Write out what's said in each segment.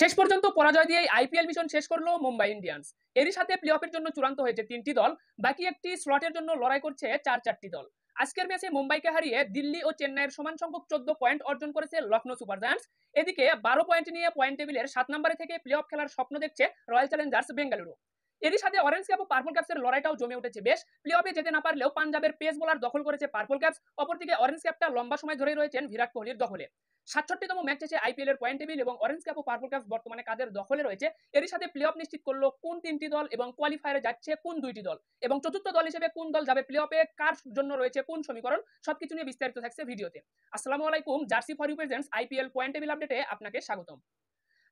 শেষ পর্যন্ত পরাজয় দিয়ে আইপিএল মিশন শেষ করলো মুম্বাই ইন্ডিয়ান্স এরই সাথে প্লে অফের জন্য চূড়ান্ত হয়েছে তিনটি দল বাকি একটি স্লটের জন্য লড়াই করছে চার চারটি দল আজকের ম্যাচে মুম্বাইকে হারিয়ে দিল্লি ও চেন্নাইয়ের সমান সংখ্যক চোদ্দ পয়েন্ট অর্জন করেছে লখনৌ সুপার জায়ান্স এদিকে বারো পয়েন্ট নিয়ে পয়েন্ট টেবিলের সাত নম্বরে থেকে প্লে অফ খেলার স্বপ্ন দেখছে রয়্যাল চ্যালেঞ্জার্স বেঙ্গালুরু এরই সাথে অরেঞ্জ ক্যাপ ও পার্পল ক্যাপসের লড়াইটাও জমে উঠেছে বেশ প্লে অফে যেতে না পারলেও পাঞ্জাবের পেস বোলার দখল করেছে পার্পল ক্যাপস অপরদিকে অরেঞ্জ ক্যাপটা লম্বা সময় ধরে রয়েছেন বিরাট কোহলির দখলে সাতষট্টিতম ম্যাচ শেষে আইপিএল এর পয়েন্ট টেবিল এবং অরেঞ্জ ক্যাপ ও পার্পল ক্যাপস বর্তমানে কাদের দখলে রয়েছে এরই সাথে প্লে অফ নিশ্চিত করলো কোন তিনটি দল এবং কোয়ালিফায়ারে যাচ্ছে কোন দুইটি দল এবং চতুর্থ দল হিসেবে কোন দল যাবে প্লে অফে কার জন্য রয়েছে কোন সমীকরণ সবকিছু নিয়ে বিস্তারিত থাকছে ভিডিওতে আসসালামু আলাইকুম jersey for represents IPL point table আপডেটে আপনাকে স্বাগতম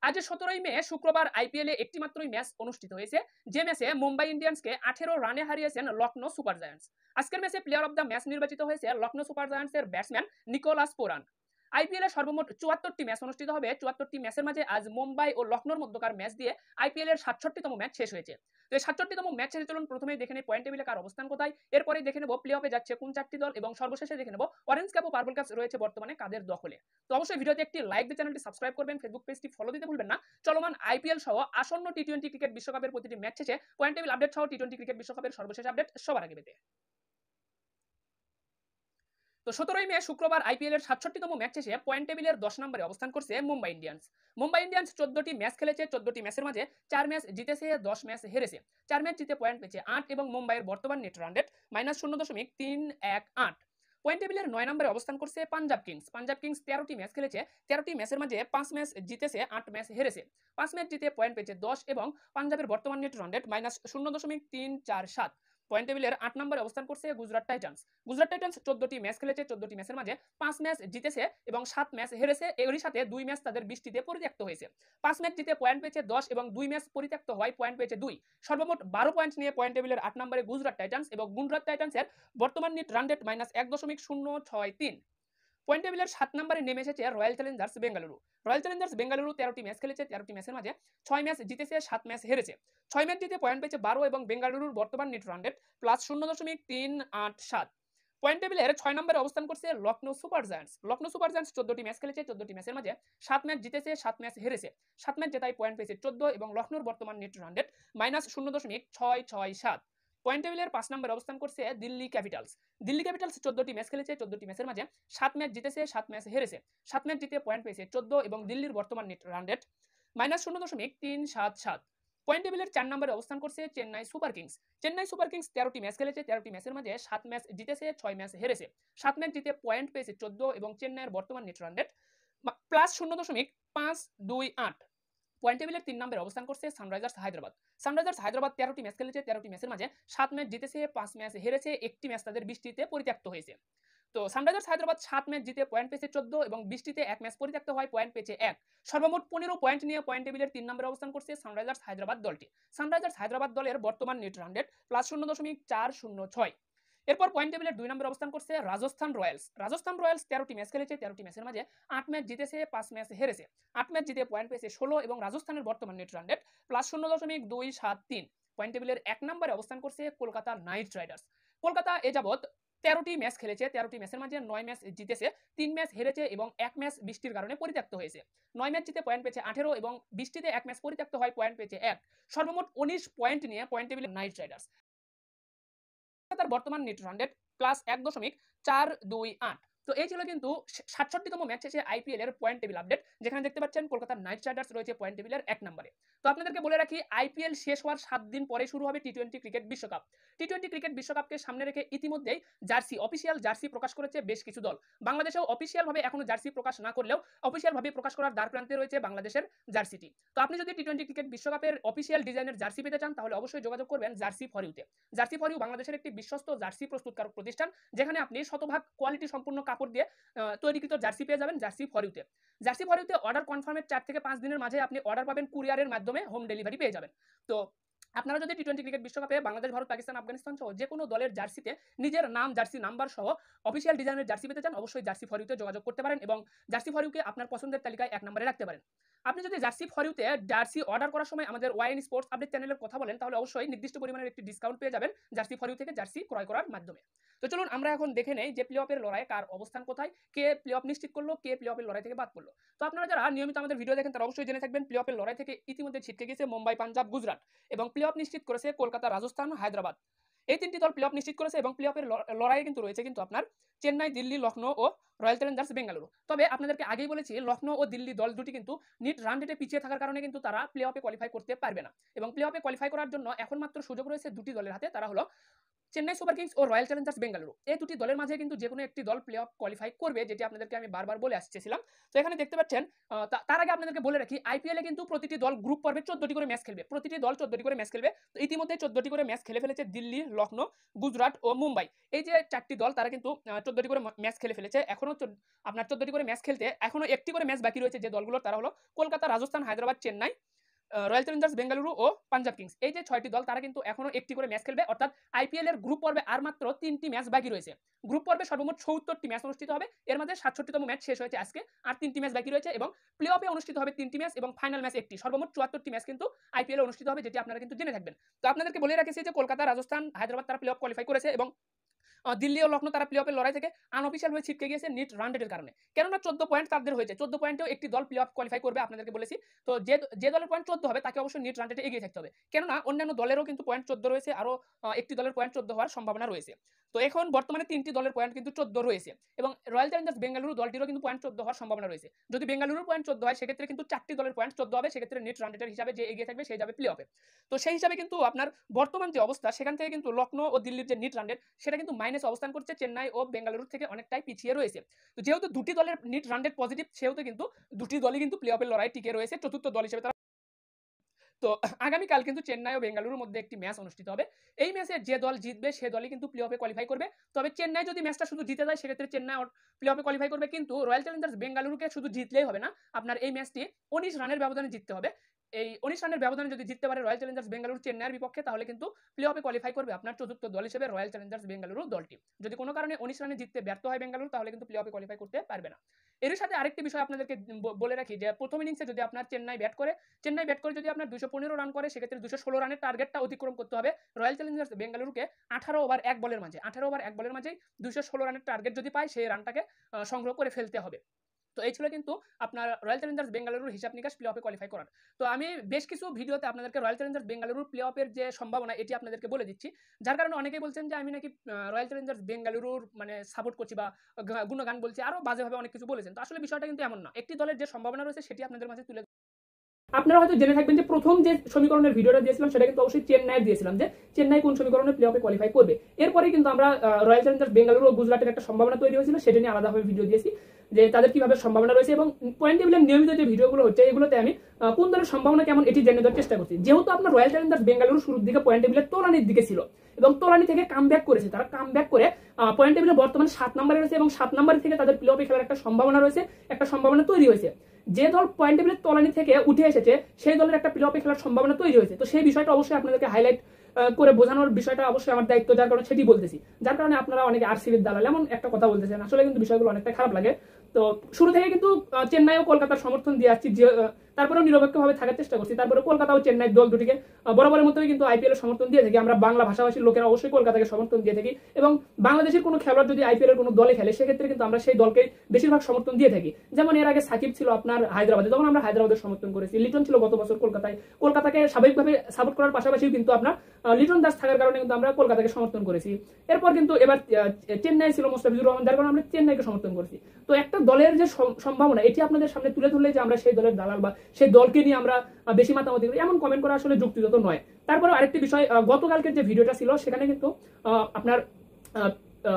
আজ সতেরোই মে শুক্রবার আইপিএল এ একটি মাত্রই ম্যাচ অনুষ্ঠিত হয়েছে যে ম্যাচে মুম্বাই ইন্ডিয়ান্সকে আঠেরো রানে হারিয়েছেন লখনৌ সুপার জায়ান্টস আজকের ম্যাচে প্লেয়ার অব দ্য ম্যাচ নির্বাচিত হয়েছে লখনৌ সুপার জায়ান্টসের ব্যাটসম্যান নিকোলাস পোরান আইপিএল এর সর্বমোট চুয়াত্তরটি ম্যাচ অনুষ্ঠিত হবে চুয়াত্তরটি ম্যাচের মাঝে আজ মুম্বাই ও লখনৌর মধ্যকার ম্যাচ দিয়ে আইপিএল এর সাতষট্টিতম ম্যাচ শেষ হয়েছে তো এই সাতষট্টিতম ম্যাচ শেষে চলুন দেখে নেই পয়েন্ট টেবিলে কার অবস্থান কোথায় এরপরে দেখে নেব প্লে অফে যাচ্ছে কোন চারটি দল এবং সর্বশেষে দেখে নেব অরেঞ্জ ক্যাপ ও পার্পল ক্যাপ রয়েছে বর্তমানে কাদের দখলে তো অবশ্যই ভিডিওতে একটি লাইক দিয়ে চ্যানেলটি সাবস্ক্রাইব করবেন ফেসবুক পেজটি ফলো দিতে ভুলবেন না চলমান আইপিএল সহ আসন্ন টি টোয়েন্টি ক্রিকেট বিশ্বকাপের প্রতিটি ম্যাচ শেষে পয়েন্ট টেবিল আপডেট সহ টি টোয়েন্টি ক্রিকেট বিশ্বকাপের সর্বশেষ আপডেট সবার আগে পেতে তো সতেরোই মে শুক্রবার আইপিএল এর সাতষট্টিতম ম্যাচ শেষে পয়েন্ট টেবিলের দশ নম্বরে অবস্থান করছে মুম্বাই ইন্ডিয়ান্স মুম্বাই ইন্ডিয়ান্স চোদ্দটি ম্যাচ খেলেছে চোদ্দটি ম্যাচের মাঝে চার ম্যাচ জিতেছে দশ ম্যাচ হেরেছে চার ম্যাচ জিতে পয়েন্ট পেয়েছে আট এবং মুম্বাইয়ের বর্তমান নেট রান রেট মাইনাস শূন্য দশমিক তিন এক আট পয়েন্ট টেবিলের নয় নম্বরে অবস্থান করছে পাঞ্জাব কিংস পাঞ্জাব কিংস তেরোটি ম্যাচ খেলেছে তেরোটি ম্যাচের মাঝে পাঁচ ম্যাচ জিতেছে আট ম্যাচ হেরেছে পাঁচ ম্যাচ জিতে পয়েন্ট পেয়েছে দশ এবং পাঞ্জাবের বর্তমান নেট রান রেট মাইনাস শূন্য দশমিক তিন চার সাত পয়েন্ট টেবিলের আট নম্বরে অবস্থান করছে গুজরাট টাইটান্স গুজরাট টাইটান্স চোদ্দটি ম্যাচ খেলেছে চোদ্দটি ম্যাচের মাঝে পাঁচ ম্যাচ জিতেছে এবং সাত ম্যাচ হেরেছে এরই সাথে দুই ম্যাচ তাদের বৃষ্টিতে পরিত্যক্ত হয়েছে পাঁচ ম্যাচ জিতে পয়েন্ট পেয়েছে দশ এবং দুই ম্যাচ পরিত্যক্ত হয় পয়েন্ট পেয়েছে দুই সর্বমোট বারো পয়েন্ট নিয়ে পয়েন্ট টেবিলের আট নম্বরে গুজরাট টাইটান্স এবং গুজরাট টাইটান্সের বর্তমান নিট রান রেট মাইনাস এক দশমিক শূন্য ছয় তিন পয়েন্ট টেবিলের সাত নম্বরে নেমে এসেছে Royal Challengers Bengaluru Royal Challengers Bengaluru তেরোটি ম্যাচ খেলেছে তেরোটি ম্যাচের মাঝে ছয় ম্যাচ জিতেছে সাত ম্যাচ হেরেছে ছয় ম্যাচ জিতে পয়েন্ট পেয়েছে বারো এবং বেঙ্গালুরুর বর্তমান নেট রান রেট প্লাস শূন্য দশমিক তিন আট সাত পয়েন্ট টেবিলের ছয় নম্বরে অবস্থান করছে Lucknow Super Giants Lucknow Super Giants চোদ্দটি ম্যাচ খেলেছে চোদ্দটি ম্যাচের মাঝে সাত ম্যাচ জিতেছে সাত ম্যাচ হেরেছে সাত ম্যাচ জেতায় পয়েন্ট পেয়েছে চোদ্দ এবং লখনৌর বর্তমান নেট রান রেট মাইনাস শূন্য দশমিক ছয় ছয় সাত পয়েন্ট টেবিলের পাঁচ নম্বরে অবস্থান করছে দিল্লি ক্যাপিটালস দিল্লি ক্যাপিটালস চোদ্দটি ম্যাচ খেলেছে চোদ্দটি ম্যাচের মাঝে সাত ম্যাচ জিতেছে সাত ম্যাচ হেরেছে সাত ম্যাচ জিতে পয়েন্ট পেয়েছে চোদ্দ এবং দিল্লির বর্তমান নেট রান রেট মাইনাস শূন্য দশমিক তিন সাত সাত পয়েন্ট টেবিলের চার নম্বরে অবস্থান করছে Chennai Super Kings Chennai Super Kings তেরোটি ম্যাচ খেলেছে তেরোটি ম্যাচের মাঝে সাত ম্যাচ জিতেছে ছয় ম্যাচ হেরেছে সাত ম্যাচ জিতে পয়েন্ট পেয়েছে চোদ্দ এবং চেন্নাইয়ের বর্তমান নেট রান রেট প্লাস শূন্য দশমিক পাঁচ দুই আট পয়েন্ট টেবিলের তিন নম্বরে অবস্থান করছে সানরাইজার্স হায়দ্রাবাদ সানরাইজার্স হায়দ্রাবাদ তেরোটি ম্যাচ খেলেছে তেরোটি ম্যাচের মাঝে সাত ম্যাচ জিতেছে পাঁচ ম্যাচ হেরেছে একটি ম্যাচ তাদের বৃষ্টিতে পরিত্যক্ত হয়েছে তো সানরাইজার্স হায়দ্রাবাদ সাত ম্যাচ জিতে পয়েন্ট পেয়েছে চোদ্দ এবং বৃষ্টিতে এক ম্যাচ পরিত্যক্ত হয় পয়েন্ট পেয়েছে এক সর্বমোট পনেরো পয়েন্ট নিয়ে পয়েন্ট টেবিলের তিন নম্বরে অবস্থান করছে সানরাইজার্স হায়দ্রাবাদ দলটি সানরাইজার্স হায়দ্রাবাদ দলের বর্তমান নেট রান রেট প্লাস শূন্য দশমিক চার শূন্য ছয় এরপর পয়েন্ট টেবিলে দুই নম্বর অবস্থান করছে রাজস্থান রয়্যালস রাজস্থান রয়্যালস তেরোটি ম্যাচ খেলেছে তেরোটি ম্যাচের মাঝে আট ম্যাচ জিতেছে পাঁচ ম্যাচ হেরেছে আট ম্যাচ জিতে পয়েন্ট পেয়েছে ষোলো এবং রাজস্থানের বর্তমান নেট রান রেট প্লাস শূন্য দশমিক দুই সাত তিন পয়েন্ট টেবিলের এক নম্বরে অবস্থান করছে কলকাতা নাইট রাইডার্স কলকাতা এ যাবৎ তেরোটি ম্যাচ খেলেছে তেরোটি ম্যাচের মাঝে নয় ম্যাচ জিতেছে তিন ম্যাচ হেরেছে এবং এক ম্যাচ বৃষ্টির কারণে পরিত্যক্ত হয়েছে নয় ম্যাচ জিতে পয়েন্ট পেয়েছে আঠেরো এবং বৃষ্টিতে এক ম্যাচ পরিত্যক্ত হয় পয়েন্ট পেয়েছে এক সর্বমোট উনিশ পয়েন্ট নিয়ে পয়েন্ট টেবিলে নাইট রাইডার্স তার বর্তমান নিউট্রন রেট প্লাস এক দশমিক চার দুই আট তো এই ছিল কিন্তু সাতষট্টিতম ম্যাচ শেষে আইপিএল এর পয়েন্ট টেবিল আপডেট যেখানে দেখতে পাচ্ছেন কলকাতা নাইট রাইডার্স রয়েছে পয়েন্ট টেবিলের এক নম্বরে তো আপনাদেরকে বলে রাখি আইপিএল শেষ হওয়ার সাত দিন পরে শুরু হবে টি টোয়েন্টি ক্রিকেট বিশ্বকাপ টি টোয়েন্টি ক্রিকেট বিশ্বকাপকে সামনে রেখে ইতিমধ্যেই জার্সি অফিসিয়াল জার্সি প্রকাশ করেছে বেশ কিছু দল বাংলাদেশেও অফিসিয়ালভাবে এখনো জার্সি প্রকাশ না করলেও অফিসিয়ালভাবে প্রকাশ করার দ্বার প্রান্তে রয়েছে বাংলাদেশের জার্সিটি তো আপনি যদি টি টোয়েন্টি ক্রিকেট বিশ্বকাপের অফিসিয়াল ডিজাইনের জার্সি পেতে চান তাহলে অবশ্যই যোগাযোগ করবেন জার্সি ফরিউতে জার্সি ফরিউ বাংলাদেশের একটি বিশ্বস্ত জার্সি প্রস্তুতকারক প্রতিষ্ঠান যেখানে আপনি শতভাগ কোয়ালিটি সম্পূর্ণ কাপড় দিয়ে তৈরিকৃত জার্সি পেয়ে যাবেন জার্সি ফরিউতে জার্সি ফরিউতে অর্ডার কনফার্মের চার থেকে পাঁচ দিনের মাঝে আপনি অর্ডার পাবেন কুরিয়ারের মাধ্যমে হোম ডেলিভারি পেয়ে যাবেন তো আপনারা যদি টি টোয়েন্টি ক্রিকেট বিশ্বকাপে বাংলাদেশ ভারত পাকিস্তান আফগানিস্তান সহ যে কোনো দলের জার্সিতে নিজের নাম জার্সি নাম্বার সহ অফিসিয়াল ডিজাইনের জার্সি পেতে চান অবশ্যই জার্সি ফরিউতে যোগাযোগ করতে পারেন এবং জার্সি ফরিউকে আপনার পছন্দের তালিকায় এক নম্বরে রাখতে পারেন আপনি যদি জার্সি ফরিউতে জার্সি অর্ডার করার সময় আমাদের ওয়াইন স্পোর্টস আপডেট চ্যানেলের কথা বলেন তাহলে অবশ্যই নির্দিষ্ট পরিমাণের একটি ডিসকাউন্ট পেয়ে যাবেন জার্সি ফরিউ থেকে জার্সি ক্রয় করার মাধ্যমে তো চলুন আমরা এখন দেখে নেই যে প্লে অফের লড়াই কার অবস্থান কোথায় কে প্লে অফ নিশ্চিত করলো কে প্লে অফের লড়াই থেকে বাদ করলো তো আপনারা যারা নিয়মিত আমাদের ভিডিও দেখেন তারা অবশ্যই জেনে থাকবেন প্লে অফের লড়াই থেকে ইতিমধ্যে ছিটকে গেছে মুম্বাই পাঞ্জাব গুজরাট এবং প্লে প্লে অফ নিশ্চিত করেছে কলকাতা রাজস্থান হায়দ্রাবাদ এই তিনটি দল প্লে অফ নিশ্চিত করেছে এবং প্লে অফের লড়াইয়ে কিন্তু রয়েছে কিন্তু আপনার চেন্নাই দিল্লি লখনৌ ও রয়্যাল চ্যালেঞ্জার্স বেঙ্গালুরু তবে আপনাদেরকে আগেই বলেছি লখনৌ ও দিল্লি দল দুটি কিন্তু নিট রান রেটে পিছিয়ে থাকার কারণে কিন্তু তারা প্লে অফে কোয়ালিফাই করতে পারবে না এবং প্লে অফে কোয়ালিফাই করার জন্য এখন মাত্র সুযোগ রয়েছে দুটি দলের হাতে তারা হলো চেন্নাই সুপার কিংস ও রয়্যাল চ্যালেঞ্জার্স বেঙ্গালুরু এই দুটি দলের মাঝে কিন্তু যে কোনো একটি দল প্লে অফ কোয়ালিফাই করবে যেটি আপনাদেরকে আমি বারবার বলে আসছিলাম তো এখানে দেখতে পাচ্ছেন তার আগে আপনাদেরকে বলে রাখি আইপিএলে কিন্তু প্রতিটি দল গ্রুপ পর্বে চোদ্দটি করে ম্যাচ খেলবে প্রতিটি দল চোদ্দটি করে ম্যাচ খেলবে তো ইতিমধ্যে চোদ্দটি করে ম্যাচ খেলে ফেলেছে দিল্লি লখনৌ গুজরাট ও মুম্বাই এই যে চারটি দল তারা কিন্তু চোদ্দটি করে ম্যাচ খেলে ফেলেছে এখনও আপনার চোদ্দটি করে ম্যাচ খেলতে এখনও একটি করে ম্যাচ বাকি রয়েছে যে দলগুলো তারা হলো কলকাতা রাজস্থান হায়দ্রাবাদ চেন্নাই রয়্যাল চ্যালেঞ্জার্স বেঙ্গালুরু ও পাঞ্জাব কিংস এই যে ছয়টি দল তারা কিন্তু এখনো একটি করে ম্যাচ খেলবে অর্থাৎ আইপিএল এর গ্রুপ পর্বে আর মাত্র তিনটি ম্যাচ বাকি রয়েছে গ্রুপ পর্বে সর্বমোট চৌত্তরটি ম্যাচ অনুষ্ঠিত হবে এর মধ্যে সাতষট্টিতম ম্যাচ শেষ হয়েছে আজকে আর তিনটি ম্যাচ বাকি রয়েছে এবং প্লে অফে অনুষ্ঠিত হবে তিনটি ম্যাচ এবং ফাইনাল ম্যাচ একটি সর্বমোট চুয়াত্তরটি ম্যাচ কিন্তু আইপিএল অনুষ্ঠিত হবে যেটি আপনারা কিন্তু জেনে থাকবেন তো আপনাদেরকে বলে রাখেছি যে কলকাতা রাজস্থান হায়দ্রাবাদ তারা প্লে অফ কোয়ালিফাই করেছে এবং দিল্লি ও লখনৌ তারা প্লে অফে লড়াই থেকে আনঅফিসিয়াল আনঅফিসিয়ালভাবে ছিটকে গিয়েছে নিট রান রেটের কারণে কেননা চোদ্দ পয়েন্ট তাদের হয়েছে চোদ্দ পয়েন্টেও একটি দল প্লে অফ কোয়ালিফাই করবে আপনাদেরকে বলেছি তো যে যে দলের পয়েন্ট চোদ্দ হবে তাকে অবশ্যই নিট রান রেটে এগিয়ে থাকতে হবে কেননা অন্যান্য দলেরও কিন্তু পয়েন্ট চোদ্দ রয়েছে আরও একটি দলের পয়েন্ট চোদ্দ হওয়ার সম্ভাবনা রয়েছে তো এখন বর্তমানে তিনটি দলের পয়েন্ট কিন্তু চোদ্দ রয়েছে এবং রয়্যাল চ্যালেঞ্জার্স বেঙ্গালুরু দলটিরও কিন্তু পয়েন্ট চোদ্দ হওয়ার সম্ভাবনা রয়েছে যদি বেঙ্গালুরু পয়েন্ট চোদ্দ হয় সেক্ষেত্রে কিন্তু চারটি দলের পয়েন্ট চোদ্দ হবে সেক্ষেত্রে নেট রান রেটের হিসাবে যে এগিয়ে থাকবে সেই যাবে প্লে অফে তো সেই হিসাবে কিন্তু আপনার বর্তমান যে অবস্থা সেখান থেকে কিন্তু লখনৌ ও দিল্লির যে নিট রান রেট সেটা কিন্তু মাইনাস মাইনাস অবস্থান করছে চেন্নাই ও বেঙ্গালুরু থেকে অনেকটাই পিছিয়ে রয়েছে তো যেহেতু দুটি দলের নিট রানডেড পজিটিভ সেহেতু কিন্তু দুটি দলই কিন্তু প্লে অফের লড়াই টিকে রয়েছে চতুর্থ দল হিসেবে তারা তো আগামীকাল কিন্তু চেন্নাই ও বেঙ্গালুরুর মধ্যে একটি ম্যাচ অনুষ্ঠিত হবে এই ম্যাচে যে দল জিতবে সে দলই কিন্তু প্লে অফে কোয়ালিফাই করবে তবে চেন্নাই যদি ম্যাচটা শুধু জিতে যায় সেক্ষেত্রে চেন্নাই প্লে অফে কোয়ালিফাই করবে কিন্তু রয়্যাল চ্যালেঞ্জার্স বেঙ্গালুরুকে শুধু জিতলেই হবে না আপনার এই ম্যাচটি উনিশ রানের ব্যবধানে জিততে হবে এই উনিশ রানের ব্যবধানে যদি জিততে পারে রয়্যাল চ্যালেঞ্জার্স বেঙ্গালুরু চেন্নাইয়ের বিপক্ষে তাহলে কিন্তু প্লে অফে কোয়ালিফাই করবে আপনার চতুর্থ দল হিসেবে রয়্যাল চ্যালেঞ্জার্স বেঙ্গালুরু দলটি যদি কোনো কারণে উনিশ রানে জিততে ব্যর্থ হয় বেঙ্গালুরু তাহলে কিন্তু প্লে অফে কোয়ালিফাই করতে পারবে না এর সাথে আরেকটি বিষয় আপনাদেরকে বলে রাখি যে প্রথম ইনিংসে যদি আপনার চেন্নাই ব্যাট করে চেন্নাই ব্যাট করে যদি আপনার দুশো পনেরো রান করে সেক্ষেত্রে দুশো ষোলো রানের টার্গেটটা অতিক্রম করতে হবে রয়্যাল চ্যালেঞ্জার্স বেঙ্গালুরুকে আঠারো ওভার এক বলের মাঝে আঠারো ওভার এক বলের মাঝেই দুশো ষোলো রানের টার্গেট যদি পায় সেই রানটাকে সংগ্রহ করে ফেলতে হবে তো এই ছিল কিন্তু আপনার রয়্যাল চ্যালেঞ্জার্স বেঙ্গালুরুর হিসাব নিকাশ প্লে অফে কোয়ালিফাই করার তো আমি বেশ কিছু ভিডিওতে আপনাদেরকে রয়্যাল চ্যালেঞ্জার্স বেঙ্গালুরুর প্লে অফের যে সম্ভাবনা এটি আপনাদেরকে বলে দিচ্ছি যার কারণে অনেকেই বলছেন যে আমি নাকি রয়্যাল চ্যালেঞ্জার্স বেঙ্গালুরুর মানে সাপোর্ট করছি বা গুণগান বলছি আরও বাজেভাবে অনেক কিছু বলেছেন তো আসলে বিষয়টা কিন্তু এমন না একটি দলের যে সম্ভাবনা রয়েছে সেটি আপনাদের মাঝে তুলে আপনারা হয়তো জেনে থাকবেন যে প্রথম যে সমীকরণের ভিডিওটা দিয়েছিলাম সেটা কিন্তু অবশ্যই চেন্নাইয়ের দিয়েছিলাম যে চেন্নাই কোন সমীকরণে প্লে অফে কোয়ালিফাই করবে এরপরে কিন্তু আমরা রয়্যাল চ্যালেঞ্জার্স বেঙ্গালুরু ও গুজরাটের একটা সম্ভাবনা তৈরি হয়েছিল সেটা নিয়ে আলাদাভাবে ভিডিও দিয়েছি যে তাদের কিভাবে সম্ভাবনা রয়েছে এবং পয়েন্ট টেবিলের নিয়মিত যে ভিডিওগুলো হচ্ছে এগুলোতে আমি কোন ধরনের সম্ভাবনা কেমন এটি জেনে দেওয়ার চেষ্টা করছি যেহেতু আপনার রয়্যাল চ্যালেঞ্জার্স বেঙ্গালুরু শুরুর দিকে পয়েন্ট টেবিলের তোলানির দিকে ছিল এবং তোলানি থেকে কাম ব্যাক করেছে তারা কাম ব্যাক করে পয়েন্ট টেবিলে বর্তমানে সাত নম্বরে রয়েছে এবং সাত নম্বরে থেকে তাদের প্লে অফে খেলার একটা সম্ভাবনা রয়েছে একটা সম্ভাবনা তৈরি হয়েছে যে দল পয়েন্ট টেবিলের তলানি থেকে উঠে এসেছে সেই দলের একটা প্লে অফে খেলার সম্ভাবনা তৈরি হয়েছে তো সেই বিষয়টা অবশ্যই আপনাদেরকে হাইলাইট করে বোঝানোর বিষয়টা অবশ্যই আমার দায়িত্ব যার কারণে সেটি বলতেছি যার কারণে আপনারা অনেকে আরসিবির দালাল এমন একটা কথা বলতেছেন আসলে কিন্তু বিষয়গুলো অনেকটা খারাপ লাগে তো শুরু থেকে কিন্তু চেন্নাই ও কলকাতার সমর্থন দিয়ে আসছি তারপরেও নিরপেক্ষভাবে থাকার চেষ্টা করছি তারপরে কলকাতা ও চেন্নাই দল দুটিকে বরাবরের মধ্যে কিন্তু আইপিএল এর সমর্থন দিয়ে থাকি আমরা বাংলা ভাষাভাষীর লোকেরা অবশ্যই কলকাতাকে সমর্থন দিয়ে থাকি এবং বাংলাদেশের কোনো খেলোয়াড় যদি আইপিএল এর কোনো দলে খেলে সেক্ষেত্রে কিন্তু আমরা সেই দলকে বেশিরভাগ সমর্থন দিয়ে থাকি যেমন এর আগে সাকিব ছিল আপনার হায়দ্রাবাদে তখন আমরা হায়দ্রাবাদের সমর্থন করেছি লিটন ছিল গত বছর কলকাতায় কলকাতাকে স্বাভাবিকভাবে সাপোর্ট করার পাশাপাশি কিন্তু আপনার লিটন দাস থাকার কারণে কিন্তু আমরা কলকাতাকে সমর্থন করেছি এরপর কিন্তু এবার চেন্নাই ছিল মোস্তাফিজুর রহমান যার কারণে আমরা চেন্নাইকে সমর্থন করেছি তো একটা দলের যে সম্ভাবনা এটি আপনাদের সামনে তুলে ধরলে যে আমরা সেই দলের দালাল বা সেই দলকে নিয়ে আমরা বেশি মাতামতি করি এমন কমেন্ট করা আসলে যুক্তিগত নয় তারপরে আরেকটি বিষয় গতকালকে যে ভিডিওটা ছিল সেখানে কিন্তু আপনার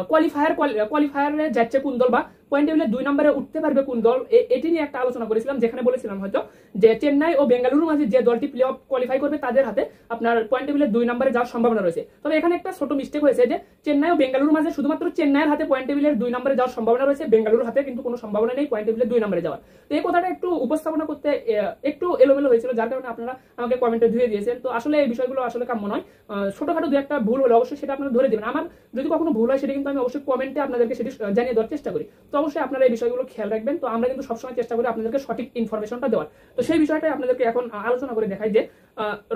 কোয়ালিফায়ার কোয়ালিফায়ারে যাচ্ছে কোন দল বা পয়েন্ট টেবিলে দুই নম্বরে উঠতে পারবে কোন দল এটি নিয়ে একটা আলোচনা করেছিলাম যেখানে বলেছিলাম হয়তো যে চেন্নাই ও বেঙ্গালুরু মাঝে যে দলটি প্লে অফ কোয়ালিফাই করবে তাদের হাতে আপনার পয়েন্ট টেবিলে দুই নম্বরে যাওয়ার সম্ভাবনা রয়েছে তবে এখানে একটা ছোট মিস্টেক হয়েছে যে চেন্নাই ও বেঙ্গালুরু মাঝে শুধুমাত্র চেন্নাইয়ের হাতে পয়েন্ট টেবিলের দুই নম্বরে যাওয়ার সম্ভাবনা রয়েছে বেঙ্গালুরুর হাতে কিন্তু কোনো সম্ভাবনা নেই পয়েন্ট টেবিলে দুই নম্বরে যাওয়ার তো এই কথাটা একটু উপস্থাপনা করতে একটু এলোমেলো হয়েছিল যার কারণে আপনারা আমাকে কমেন্টে ধুয়ে দিয়েছেন তো আসলে এই বিষয়গুলো আসলে কাম্য নয় ছোটখাটো দু একটা ভুল হলে অবশ্যই সেটা আপনারা ধরে দেবেন আমার যদি কখনো ভুল হয় সেটা কিন্তু আমি অবশ্যই কমেন্টে আপনাদেরকে সেটি জানিয়ে দেওয়ার চেষ্টা করি তো অবশ্যই আপনারা এই বিষয়গুলো খেয়াল রাখবেন তো আমরা কিন্তু সবসময় চেষ্টা করি আপনাদেরকে সঠিক ইনফরমেশনটা দেওয়ার তো সেই বিষয়টাই আপনাদেরকে এখন আলোচনা করে দেখাই যে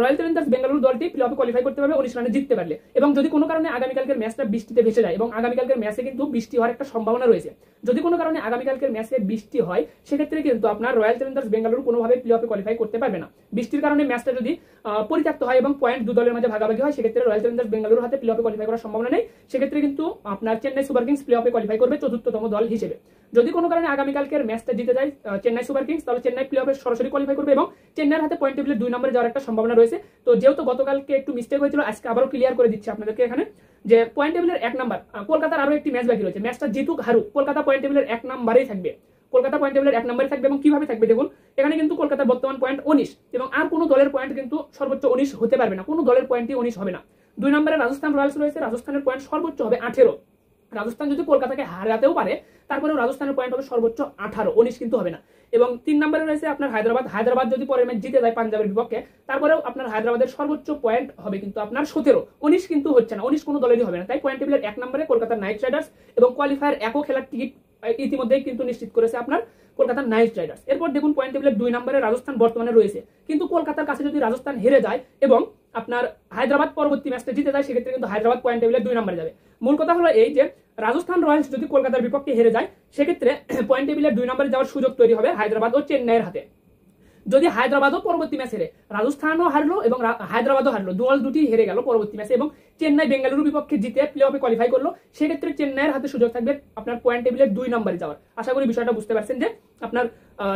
রয়্যাল চ্যালেঞ্জার্স বেঙ্গালুরু দলটি প্লে অফে কোয়ালিফাই করতে পারবে উনিশ রানে জিততে পারলে এবং যদি কোনো কারণে আগামীকালকের ম্যাচটা বৃষ্টিতে ভেসে যায় এবং আগামীকালকের ম্যাচে কিন্তু বৃষ্টি হওয়ার একটা সম্ভাবনা রয়েছে যদি কোনো কারণে আগামীকালকের ম্যাচে বৃষ্টি হয় সেক্ষেত্রে কিন্তু আপনার রয়্যাল চ্যালেঞ্জার্স বেঙ্গালুরু কোনোভাবে প্লে অফে কোয়ালিফাই করতে পারবে না বৃষ্টির কারণে ম্যাচটা যদি পরিত্যক্ত হয় এবং পয়েন্ট দু দলের মাঝে ভাগাভাগি হয় সেক্ষেত্রে রয়্যাল চ্যালেঞ্জার্স বেঙ্গালুরুর হাতে প্লে অফে কোয়ালিফাই করার সম্ভাবনা নেই সেক্ষেত্রে কিন্তু আপনার চেন্নাই সুপার কিংস প্লে অফে কোয়ালিফাই করবে চতুর্থতম দল হিসেবে দেবে যদি কোনো কারণে আগামীকালকের ম্যাচটা জিতে যায় চেন্নাই সুপার কিংস তাহলে চেন্নাই প্লে অফে সরাসরি কোয়ালিফাই করবে এবং চেন্নাইয়ের হাতে পয়েন্ট টেবিলে দুই নম্বরে যাওয়ার একটা সম্ভাবনা রয়েছে তো যেহেতু গতকালকে একটু মিস্টেক হয়েছিল আজকে আবারও ক্লিয়ার করে দিচ্ছি আপনাদেরকে এখানে যে পয়েন্ট টেবিলের এক নাম্বার কলকাতার আরও একটি ম্যাচ বাকি রয়েছে ম্যাচটা জিতুক হারুক কলকাতা পয়েন্ট টেবিলের এক নাম্বারেই থাকবে কলকাতা পয়েন্ট টেবিলের এক নম্বরে থাকবে এবং কিভাবে থাকবে দেখুন এখানে কিন্তু কলকাতার বর্তমান পয়েন্ট উনিশ এবং আর কোনো দলের পয়েন্ট কিন্তু সর্বোচ্চ উনিশ হতে পারবে না কোনো দলের পয়েন্টই উনিশ হবে না দুই নম্বরে রাজস্থান রয়্যালস রয়েছে রাজস্থানের পয়েন্ট সর্বোচ্চ হবে আঠেরো রাজস্থান যদি কলকাতাকে হারাতেও পারে তারপরেও রাজস্থানের পয়েন্ট হবে সর্বোচ্চ আঠারো উনিশ কিন্তু হবে না এবং তিন নম্বরে রয়েছে আপনার হায়দ্রাবাদ হায়দ্রাবাদ যদি পরের ম্যাচ জিতে যায় পাঞ্জাবের বিপক্ষে তারপরেও আপনার হায়দ্রাবাদের সর্বোচ্চ পয়েন্ট হবে কিন্তু আপনার সতেরো উনিশ কিন্তু হচ্ছে না উনিশ কোনো দলেরই হবে না তাই পয়েন্ট টেবিলের এক নম্বরে কলকাতার নাইট রাইডার্স এবং কোয়ালিফায়ার একও খেলার টিকিট ইতিমধ্যেই কিন্তু নিশ্চিত করেছে আপনার কলকাতার নাইট রাইডার্স এরপর দেখুন পয়েন্ট টেবিলের দুই নম্বরে রাজস্থান বর্তমানে রয়েছে কিন্তু কলকাতার কাছে যদি রাজস্থান হেরে যায় এবং আপনার হায়দ্রাবাদ পরবর্তী ম্যাচটা জিতে যায় সেক্ষেত্রে কিন্তু হায়দ্রাবাদ পয়েন্ট টেবিলের দুই নম্বরে যাবে মূল কথা হলো এই যে রাজস্থান রয়্যালস যদি কলকাতার বিপক্ষে হেরে যায় সেক্ষেত্রে পয়েন্ট টেবিলে দুই নম্বরে যাওয়ার সুযোগ তৈরি হবে হায়দ্রাবাদ ও চেন্নাইয়ের হাতে যদি হায়দ্রাবাদও পরবর্তী ম্যাচ হেরে রাজস্থানও হারলো এবং হায়দ্রাবাদও হারলো দুয়াল দুটি হেরে গেল পরবর্তী ম্যাচে এবং চেন্নাই বেঙ্গালুরু বিপক্ষে জিতে প্লে অফে কোয়ালিফাই করলো সেক্ষেত্রে চেন্নাইয়ের হাতে সুযোগ থাকবে আপনার পয়েন্ট টেবিলের দুই নম্বরে যাওয়ার আশা করি বিষয়টা বুঝতে পারছেন যে আপনার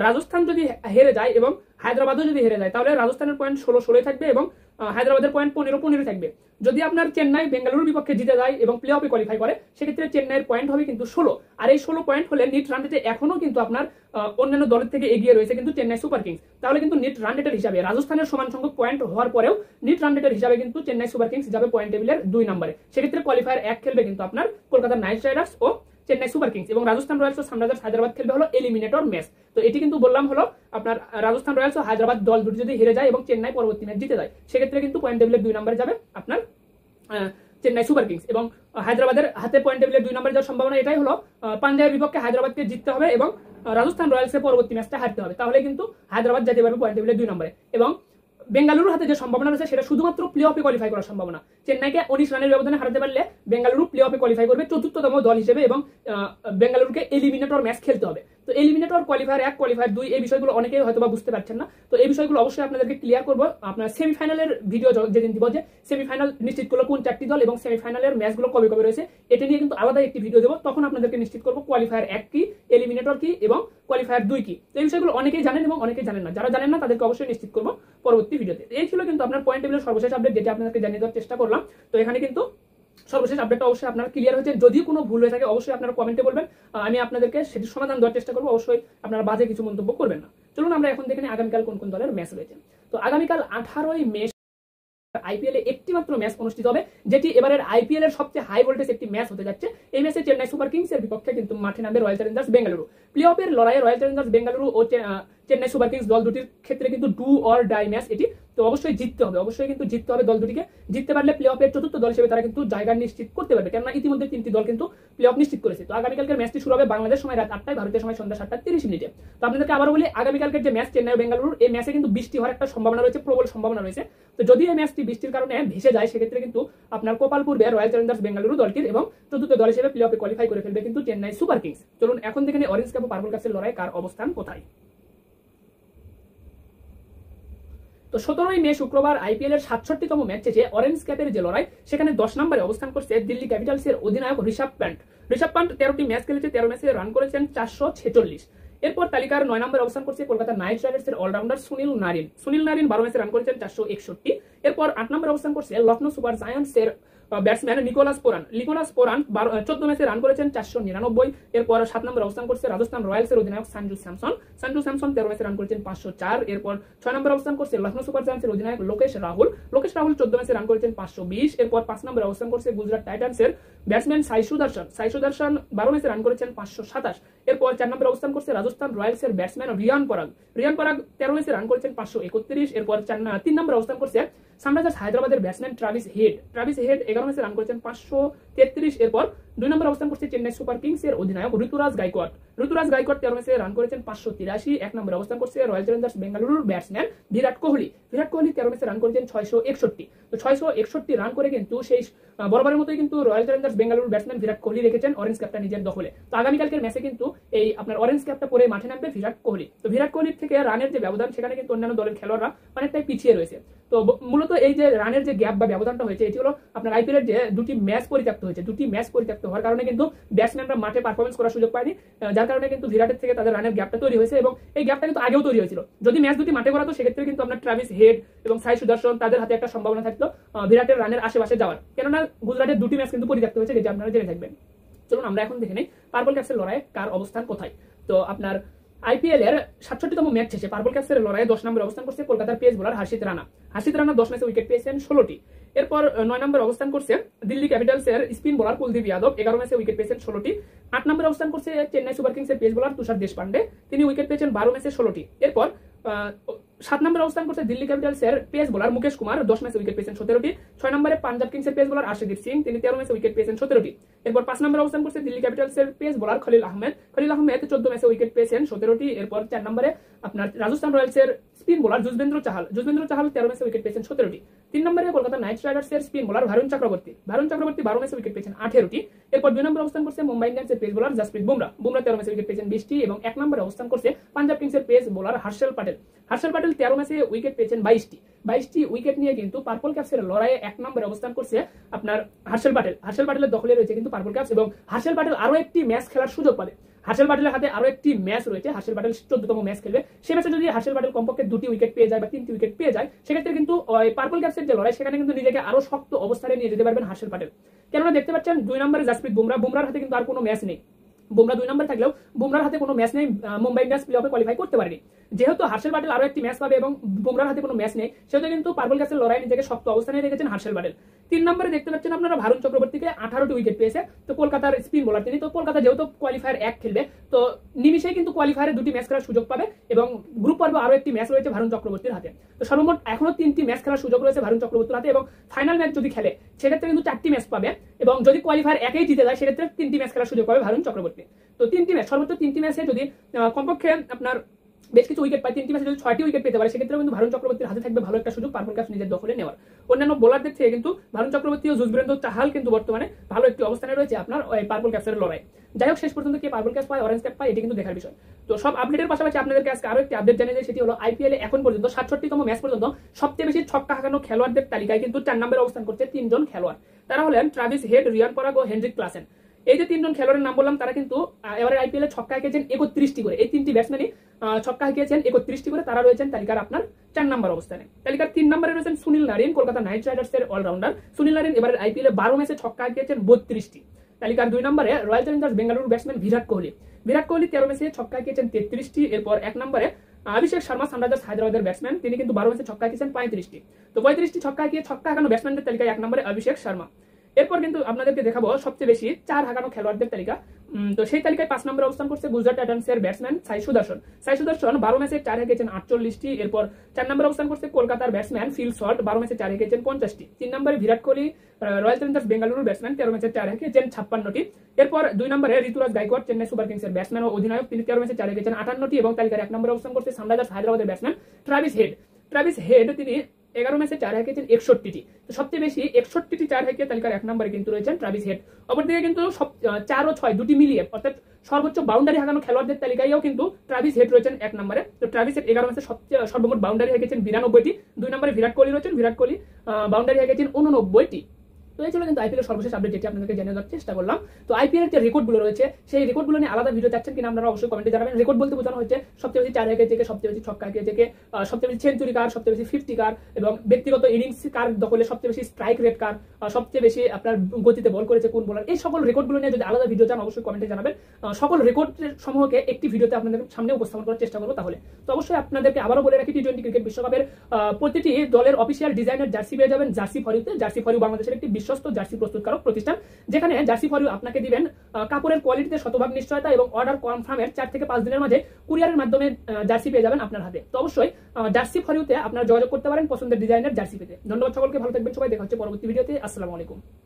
রাজস্থান যদি হেরে যায় এবং হায়দ্রাবাদও যদি হেরে যায় তাহলে রাজস্থানের পয়েন্ট ষোলো ষোলোই থাকবে এবং হায়দ্রাবাদের পয়েন্ট পনেরো পনেরো থাকবে যদি আপনার চেন্নাই বেঙ্গালুরুর বিপক্ষে জিতে যায় এবং প্লে অফে কোয়ালিফাই করে সেক্ষেত্রে চেন্নাইয়ের পয়েন্ট হবে কিন্তু ষোলো আর এই ষোলো পয়েন্ট হলে নিট রান রেটে এখনও কিন্তু আপনার অন্যান্য দলের থেকে এগিয়ে রয়েছে কিন্তু চেন্নাই সুপার কিংস তাহলে কিন্তু নিট রান রেটের হিসাবে রাজস্থানের সমান সংখ্যক পয়েন্ট হওয়ার পরেও নিট রান রেটের হিসাবে কিন্তু চেন্নাই সুপার কিংস যাবে পয়েন্ট টেবিলের দুই নম্বরে সেক্ষেত্রে কোয়ালিফায়ার এক খেলবে কিন্তু আপনার কলকাতা নাইট রাইডার্স ও চেন্নাই সুপার কিংস এবং রাজস্থান রয়্যালস ও সানরাইজার্স হায়দ্রাবাদ খেলবে হলো এলিমিনেটর ম্যাচ তো এটি কিন্তু বললাম হলো আপনার রাজস্থান রয়্যালস ও হায়দ্রাবাদ দল দুটি যদি হেরে যায় এবং চেন্নাই পরবর্তী ম্যাচ জিতে যায় সেক্ষেত্রে কিন্তু পয়েন্ট টেবিলের দুই নম্বরে যাবে আপনার চেন্নাই সুপার কিংস এবং হায়দ্রাবাদের হাতে পয়েন্ট টেবিলের দুই নম্বরে যাওয়ার সম্ভাবনা এটাই হলো পাঞ্জাবের বিপক্ষে হায়দ্রাবাদকে জিততে হবে এবং রাজস্থান রয়্যালসের পরবর্তী ম্যাচটা হারতে হবে তাহলে কিন্তু হায়দ্রাবাদ যেতে পারবে পয়েন্ট টেবিলের দুই নম্বরে এবং বেঙ্গালুরুর হাতে যে সম্ভাবনা রয়েছে সেটা শুধুমাত্র প্লে অফে কোয়ালিফাই করার সম্ভাবনা চেন্নাইকে উনিশ রানের ব্যবধানে হারাতে পারলে বেঙ্গালুরু প্লে অফে কোয়ালিফাই করবে চতুর্থতম দল হিসেবে এবং বেঙ্গালুরুকে এলিমিনেটর ম্যাচ খেলতে হবে তো এলিমিনেটর কোয়ালিফায়ার এক কোয়ালিফায়ার দুই এই বিষয়গুলো অনেকেই হয়তো বা বুঝতে পারছেন না তো এই বিষয়গুলো অবশ্যই আপনাদেরকে ক্লিয়ার করবো আপনার সেমিফাইনালের ভিডিও যেদিন দিব যে সেমিফাইনাল নিশ্চিত করলো কোন চারটি দল এবং সেমিফাইনালের ম্যাচগুলো কবে কবে রয়েছে এটা নিয়ে কিন্তু আলাদা একটি ভিডিও দেবো তখন আপনাদেরকে নিশ্চিত করবো কোয়ালিফায়ার এক কি এলিমিনেটর কি এবং কোয়ালিফায়ার দুই কি এই বিষয়গুলো অনেকেই জানেন এবং অনেকেই জানেন না যারা জানেন না তাদেরকে অবশ্যই নিশ্চিত করবো পরবর্তী ভিডিওতে এই ছিল কিন্তু আপনার পয়েন্ট টেবিলের সর্বশেষ আপডেট যেটা আপনাদেরকে জানিয়ে দেওয়ার চেষ্টা করলাম তো এখানে কিন্তু সর্বশেষ আপডেটটা অবশ্যই আপনার ক্লিয়ার হয়েছে যদি কোনো ভুল হয়ে থাকে অবশ্যই আপনারা কমেন্টে বলবেন আমি আপনাদেরকে সেটির সমাধান দেওয়ার চেষ্টা করবো অবশ্যই আপনারা বাজে কিছু মন্তব্য করবেন না চলুন আমরা এখন দেখে আগামীকাল কোন কোন দলের ম্যাচ রয়েছে তো আগামীকাল আঠারোই মে এ একটি মাত্র ম্যাচ অনুষ্ঠিত হবে যেটি এবারের আইপিএল এর সবচেয়ে হাই ভোল্টেজ একটি ম্যাচ হতে যাচ্ছে এই ম্যাচে চেন্নাই সুপার কিংস এর বিপক্ষে কিন্তু মাঠে নামবে রয়্যাল চ্যালেঞ্জার্স বেঙ্গালুরু প্লে এর লড়াইয়ে রয়্যাল চ্যালেঞ্জার্স বেঙ্গালুরু ও চেন্নাই সুপার কিংস দল দুটির ক্ষেত্রে কিন্তু ডু অর ডাই ম্যাচ এটি তো অবশ্যই জিততে হবে অবশ্যই কিন্তু জিততে হবে দল দুটিকে জিততে পারলে প্লে অফের চতুর্থ দল হিসেবে তারা কিন্তু জায়গা নিশ্চিত করতে পারবে কেননা ইতিমধ্যে তিনটি দল কিন্তু প্লে অফ নিশ্চিত করেছে তো আগামীকালকের ম্যাচটি শুরু হবে বাংলাদেশ সময় রাত আটটায় ভারতের সময় সন্ধ্যা সাতটা তিরিশ মিনিটে তো আপনাদেরকে আবার বলি আগামীকালকের যে ম্যাচ চেন্নাই বেঙ্গালুরুর এই ম্যাচে কিন্তু বৃষ্টি হওয়ার একটা সম্ভাবনা রয়েছে প্রবল সম্ভাবনা রয়েছে তো যদি এই ম্যাচটি বৃষ্টির কারণে ভেসে যায় সেক্ষেত্রে কিন্তু আপনার কপাল পূর্বে রয়্যাল চ্যালেঞ্জার্স বেঙ্গালুরু দলটির এবং চতুর্থ দল হিসেবে প্লে অফে কোয়ালিফাই করে ফেলবে কিন্তু চেন্নাই সুপার কিংস চলুন এখন থেকে অরেঞ্জ কাপ পার্পল কাপের লড়াই কার অবস্থান কোথায় তো সতেরোই মে শুক্রবার আইপিএল এর সাতষট্টিতম ম্যাচ শেষে অরেঞ্জ ক্যাপের যে লড়াই সেখানে দশ নম্বরে অবস্থান করছে দিল্লি ক্যাপিটালস এর অধিনায়ক ঋষভ প্যান্ট ঋষভ প্যান্ট তেরোটি ম্যাচ খেলেছে তেরো ম্যাচে রান করেছেন চারশো ছেচল্লিশ এরপর তালিকার নয় নম্বরে অবস্থান করছে কলকাতা নাইট রাইডার্স এর allrounder Sunil Narine Sunil Narine বারো ম্যাচে রান করেছেন চারশো একষট্টি এরপর আট নম্বরে অবস্থান করছে লখনৌ সুপার জায়ান্টস এর batsman Nicholas Pooran Nicholas Pooran চোদ্দ ম্যাচে রান করেছেন চারশো নিরানব্বই এরপর সাত নম্বর অবস্থান করছে রাজস্থান রয়্যালসের অধিনায়ক সানজু স্যামসন সানজু স্যামসন তেরো ম্যাচে রান করেছেন পাঁচশো চার এরপর ছয় নম্বর অবস্থান করছে লখনৌ সুপার জায়ান্সের অধিনায়ক লোকেশ রাহুল লোকেশ রাহুল চোদ্দ ম্যাচে রান করেছেন পাঁচশো বিশ এরপর পাঁচ নম্বর অবস্থান করছে গুজরাট টাইটান্সের ব্যাটসম্যান সাইসু দর্শন সাইসু দর্শন বারো ম্যাচে রান করেছেন পাঁচশো সাতাশ এরপর চার নম্বর অবস্থান করছে রাজস্থান রয়্যালসের ব্যাটসম্যান রিয়ান পরাগ রিয়ান পরাগ তেরো ম্যাচে রান করেছেন পাঁচশো একত্রিশ এরপর তিন নম্বর অবস্থান করছে সানরাইজার্স হায়দ্রাবাদের batsman Travis Head Travis Head এগারো হচ্ছে রান করেছেন পাঁচশো তেত্রিশ এরপর দুই নম্বর অবস্থান করছে চেন্নাই সুপার কিংস এর অধিনায়ক ঋতুরাজ গাইকট ঋতুরাজ গাইকট তেরো ম্যাচে রান করেছেন পাঁচশো তিরাশি এক নম্বর অবস্থান করছে রয়্যাল চ্যালেঞ্জার্স বেঙ্গালুরুর ব্যাটসম্যান বিরাট কোহলি বিরাট কোহলি তেরো ম্যাচে রান করেছেন ছয়শো একষট্টি তো ছয়শো একষট্টি রান করে কিন্তু সেই বরাবরের মতোই কিন্তু রয়্যাল চ্যালেঞ্জার্স বেঙ্গালুরুর ব্যাটসম্যান বিরাট কোহলি রেখেছেন অরেঞ্জ ক্যাপটা নিজের দখলে তো আগামীকালকের ম্যাচে কিন্তু এই আপনার অরেঞ্জ ক্যাপটা পরে মাঠে নামবে বিরাট কোহলি তো বিরাট কোহলির থেকে রানের যে ব্যবধান সেখানে কিন্তু অন্যান্য দলের খেলোয়াড়রা অনেকটাই পিছিয়ে রয়েছে তো মূলত এই যে রানের যে গ্যাপ বা ব্যবধানটা হয়েছে এটি হলো আপনার আইপিএলের যে দুটি ম্যাচ পরিত্যক্ত হয়েছে দুটি ম্যাচ পরিত্যক্ত হওয়ার কারণে কিন্তু ব্যাটসম্যানরা মাঠে পারফরমেন্স করার সুযোগ পায়নি যার কারণে কিন্তু বিরাটের থেকে তাদের রানের গ্যাপটা তৈরি হয়েছে এবং এই গ্যাপটা কিন্তু আগেও তৈরি হয়েছিল যদি ম্যাচ দুটি মাঠে করা তো সেক্ষেত্রে কিন্তু আপনার ট্রাভিস হেড এবং সাই সুদর্শন তাদের হাতে একটা সম্ভাবনা থাকতো বিরাটের রানের আশেপাশে যাওয়ার কেননা গুজরাটের দুটি ম্যাচ কিন্তু পরিত্যক্ত হয়েছে যেটা আপনারা জেনে থাকবেন চলুন আমরা এখন দেখে নিই পার্বল ক্যাপসের লড়াইয়ে কার অবস্থান কোথায় তো আপনার আইপিএল এর সাতষট্টিতম ম্যাচ শেষে পার্বল ক্যাপসের লড়াইয়ে দশ নম্বরে অবস্থান করছে কলকাতার পেস বোলার হাসিদ রানা হাসিদ রানা দশ ম্যাচে উইকেট পেয়েছেন ষোলোটি এরপর নয় নম্বরে অবস্থান করছে দিল্লি ক্যাপিটালস এর স্পিন বোলার কুলদীপ যাদব এগারো ম্যাচে উইকেট পেয়েছেন ষোলোটি আট নম্বরে অবস্থান করছে চেন্নাই সুপার কিংস এর পেস বোলার তুষার দেশপান্ডে তিনি উইকেট পেয়েছেন বারো ম্যাচে ষোলোটি এরপর সাত নম্বরে অবস্থান করছে দিল্লি ক্যাপিটালসের পেস বোলার মুকেশ কুমার দশ ম্যাচে উইকেট পেয়েছেন সতেরোটি ছয় নম্বরে পাঞ্জাব কিংসের পেস বোলার আশিদীপ সিং তিনি তেরো ম্যাচে উইকেট পেয়েছেন সতেরোটি এরপর পাঁচ নম্বরে অবস্থান করছে দিল্লি ক্যাপিটালসের পেস বোলার খলিল আহমেদ খলিল আহমেদ চোদ্দ ম্যাচে উইকেট পেয়েছেন সতেরোটি এরপর চার নম্বরে আপনার রাজস্থান রয়্যালসের স্পিন বোলার যুজবেন্দ্র চাহাল যুজবেন্দ্র চাহাল তেরো ম্যাচে উইকেট পেয়েছেন সতেরোটি তিন নম্বরে কলকাতা নাইট রাইডার্স এর স্পিন বোলার ভারুণ চক্রবর্তী ভারুণ চক্রবর্তী বারো ম্যাচে উইকেট পেয়েছেন আঠেরোটি এরপর দুই নম্বর অবস্থান করছে মুম্বাই এর পেস বোলার জাসপ্রীত বুমরা বুমরা তেরো ম্যাচে উইকেট পেয়েছেন বিশটি এবং এক নম্বরে অবস্থান করছে পাঞ্জাব কিংসের পেস বোলার হার্শেল পাটেল হার্শেল পাটেল তেরো ম্যাচে উইকেট পেয়েছেন বাইশটি বাইশটি উইকেট নিয়ে কিন্তু পার্পল ক্যাপস এর লড়াইয়ে এক নম্বরে অবস্থান করছে আপনার হার্শেল পাটেল হার্শেল পাটেলের দখলে রয়েছে কিন্তু পার্পল ক্যাপস এবং হার্শেল পাটেল আরও একটি ম্যাচ খেলার সুযোগ পাবে হার্সেল বাটেলের হাতে আরো একটি ম্যাচ রয়েছে হার্সেল বাটেল চোদ্দতম ম্যাচ খেলবে সে ম্যাচে যদি হার্সেল বাটেল কমপক্ষে দুটি উইকেট পেয়ে যায় বা তিনটি উইকেট পেয়ে যায় সেক্ষেত্রে কিন্তু পার্পল ক্যাপসের যে লড়াই সেখানে কিন্তু নিজেকে আরো শক্ত অবস্থানে নিয়ে যেতে পারবেন হার্সেল পাটেল কেননা দেখতে পাচ্ছেন দুই নম্বরে জাসপ্রীত বুমরা বুমরার হাতে কিন্তু আর কোনো ম্যাচ নেই বুমরা দুই নম্বর থাকলেও বুমরার হাতে কোনো ম্যাচ নেই মুম্বাই ইন্ডিয়ান্স প্লে অফে কোয়ালিফাই করতে পারেনি যেহেতু হার্সেল বাটেল আরও একটি ম্যাচ পাবে এবং বুমরার হাতে কোনো ম্যাচ নেই সেহেতু কিন্তু পার্বল ক্যাসের লড়াই নিজেকে শক্ত অবস্থানে রেখেছেন হার্সেল বাটেল তিন নম্বরে দেখতে পাচ্ছেন আপনারা ভারত চক্রবর্তীকে আঠারোটি উইকেট পেয়েছে তো কলকাতার স্পিন বোলার তিনি তো কলকাতা যেহেতু কোয়ালিফায়ার এক খেলবে তো নিমিশে কিন্তু কোয়ালিফায়ারে দুটি ম্যাচ খেলার সুযোগ পাবে এবং গ্রুপ পর্ব আরও একটি ম্যাচ রয়েছে ভারুণ চক্রবর্তীর হাতে তো সর্বমোট এখনও তিনটি ম্যাচ খেলার সুযোগ রয়েছে ভারুণ চক্রবর্তীর হাতে এবং ফাইনাল ম্যাচ যদি খেলে সেক্ষেত্রে কিন্তু চারটি ম্যাচ পাবে এবং যদি কোয়ালিফায়ার একেই জিতে যায় সেক্ষেত্রে তিনটি ম্যাচ খেলার সুযোগ পাবে ভারুণ চক্রবর্তী করতে তো তিনটি ম্যাচ সর্বোচ্চ তিনটি ম্যাচে যদি কমপক্ষে আপনার বেশ কিছু উইকেট পায় তিনটি ম্যাচে যদি ছয়টি উইকেট পেতে পারে সেক্ষেত্রে কিন্তু ভারুণ চক্রবর্তীর হাতে থাকবে ভালো একটা সুযোগ পারফুল কাপ নিজের দখলে নেওয়ার অন্যান্য বোলারদের থেকে কিন্তু ভারুণ চক্রবর্তী ও যুজবীরেন্দ্র চাহাল কিন্তু বর্তমানে ভালো একটি অবস্থানে রয়েছে আপনার ওই পার্পল ক্যাপসের লড়াই যাই হোক শেষ পর্যন্ত কে পার্পল ক্যাপ পায় অরেঞ্জ ক্যাপ পায় এটি কিন্তু দেখার বিষয় তো সব আপডেটের পাশাপাশি আপনাদেরকে আজকে আরো একটি আপডেট জানিয়ে দেয় সেটি হলো আইপিএল এখন পর্যন্ত সাতষট্টিতম ম্যাচ পর্যন্ত সবচেয়ে বেশি ছক্কা হাঁকানো খেলোয়াড়দের তালিকায় কিন্তু চার নম্বরে অবস্থান করছে তিনজন খেলোয়াড় তারা হলেন ট্রাভিস হেড রিয়ান পরাগ ও হেনরিক ক্লাসেন এই যে তিনজন খেলোয়াড়ের নাম বললাম তারা কিন্তু এবারে আইপিএল এ ছক্কা হাঁকিয়েছেন একত্রিশটি করে এই তিনটি ব্যাটসম্যানই ছক্কা হাঁকিয়েছেন একত্রিশটি করে তারা রয়েছেন তালিকার আপনার চার নম্বর অবস্থানে তালিকার তিন নম্বরে রয়েছেন Sunil Narine Kolkata Knight Riders এর অলরাউন্ডার সুনীল নারিন এবারের আইপিএল এ বারো ম্যাচে ছক্কা হাঁকিয়েছেন বত্রিশটি তালিকার দুই নম্বরে Royal Challengers Bengaluru batsman Virat Kohli Virat Kohli তেরো ম্যাচে ছক্কা হাঁকিয়েছেন তেত্রিশটি এরপর এক নম্বরে অভিষেক শর্মা সানরাইজার্স হায়দ্রাবাদের ব্যাটসম্যান তিনি কিন্তু বারো ম্যাচে ছক্কা হাঁকিয়েছেন পঁয়ত্রিশটি তো পঁয়ত্রিশটি ছক্কা হাঁকিয়ে ছক্কা হাঁকানো ব্যাটসম্যানদের তালিকায় এক নম্বরে অভিষেক শর্মা এরপর কিন্তু আপনাদেরকে দেখাবো সবচেয়ে বেশি চার হাগানো খেলোয়াড়দের তালিকা তো সেই তালিকায় পাঁচ নম্বরে অবস্থান করছে গুজরাট এর ব্যাটসম্যান সাই সুদর্শন সাই সুদর্শন বারো ম্যাচে চার হেঁকেছেন আটচল্লিশটি এরপর চার নম্বরে অবস্থান করছে কলকাতার ব্যাটসম্যান ফিল শর্ট বারো ম্যাচে চার হেঁকেছেন পঞ্চাশটি তিন নম্বরে বিরাট কোহলি রয়্যাল চ্যালেঞ্জার্স বেঙ্গালুরুর ব্যাটসম্যান তেরো ম্যাচে চার হেঁকেছেন ছাপ্পান্নটি এরপর দুই নম্বরে ঋতুরাজ গাইকোয়াড চেন্নাই সুপার কিংসের ব্যাটসম্যান ও অধিনায়ক তিনি তেরো ম্যাচে চার হেঁকেছেন আটান্নটি এবং তালিকার এক নম্বরে অবস্থান করছে সানরাইজার্স হায়দ্রাবাদের batsman Travis Head Travis Head তিনি এগারো ম্যাচে চার হাঁকিয়েছেন একষট্টিটি তো সবচেয়ে বেশি একষট্টিটি চার হাঁকিয়ে তালিকার এক নম্বরে কিন্তু রয়েছেন ট্রাভিস হেড অপরদিকে কিন্তু সব চার ও ছয় দুটি মিলিয়ে অর্থাৎ সর্বোচ্চ বাউন্ডারি হাঁকানো খেলোয়াড়দের তালিকায়ও কিন্তু ট্রাভিস হেড রয়েছেন এক নম্বরে তো ট্রাভিস হেড এগারো ম্যাচে সবচেয়ে সর্বমোট বাউন্ডারি হাঁকিয়েছেন বিরানব্বইটি দুই নম্বরে বিরাট কোহলি রয়েছেন বিরাট কোহলি বাউন্ডারি হাঁকিয়েছেন উননব্বইটি তো এই ছিল কিন্তু আইপিএল এর সর্বশেষ আপডেট যেটি আপনাদেরকে জেনে দেওয়ার চেষ্টা করলাম তো আইপিএল এর যে রেকর্ডগুলো রয়েছে সেই রেকর্ডগুলো নিয়ে আলাদা ভিডিও চাচ্ছেন কিনা আপনারা অবশ্যই কমেন্টে জানাবেন রেকর্ড বলতে বোঝানো হচ্ছে সবচেয়ে বেশি চার একে থেকে সবচেয়ে বেশি ছক্কা একে থেকে সবচেয়ে বেশি সেঞ্চুরি কার সবচেয়ে বেশি ফিফটি কার এবং ব্যক্তিগত ইনিংস কার দখলে সবচেয়ে বেশি স্ট্রাইক রেট কার সবচেয়ে বেশি আপনার গতিতে বল করেছে কোন বোলার এই সকল রেকর্ডগুলো নিয়ে যদি আলাদা ভিডিও চান অবশ্যই কমেন্টে জানাবেন সকল রেকর্ড সমূহকে একটি ভিডিওতে আপনাদের সামনে উপস্থাপন করার চেষ্টা করবো তাহলে তো অবশ্যই আপনাদেরকে আবারও বলে রাখি টি টোয়েন্টি ক্রিকেট বিশ্বকাপের প্রতিটি দলের অফিসিয়াল ডিজাইনের জার্সি পেয়ে যাবেন জার্সি ফরিতে জার্সি ফরিউ বাংলাদেশের একটি বিশ্বস্ত জার্সি প্রস্তুতকারক প্রতিষ্ঠান যেখানে জার্সি ফরিও আপনাকে দিবেন কাপড়ের কোয়ালিটিতে শতভাগ নিশ্চয়তা এবং অর্ডার কনফার্মের চার থেকে পাঁচ দিনের মাঝে কুরিয়ারের মাধ্যমে জার্সি পেয়ে যাবেন আপনার হাতে তো অবশ্যই জার্সি ফরিওতে আপনারা যোগাযোগ করতে পারেন পছন্দের ডিজাইনের জার্সি পেতে ধন্যবাদ সকলকে ভালো থাকবেন সবাই দেখা হচ্ছে পরবর্তী ভিডিওতে আসসালামু আলাইকুম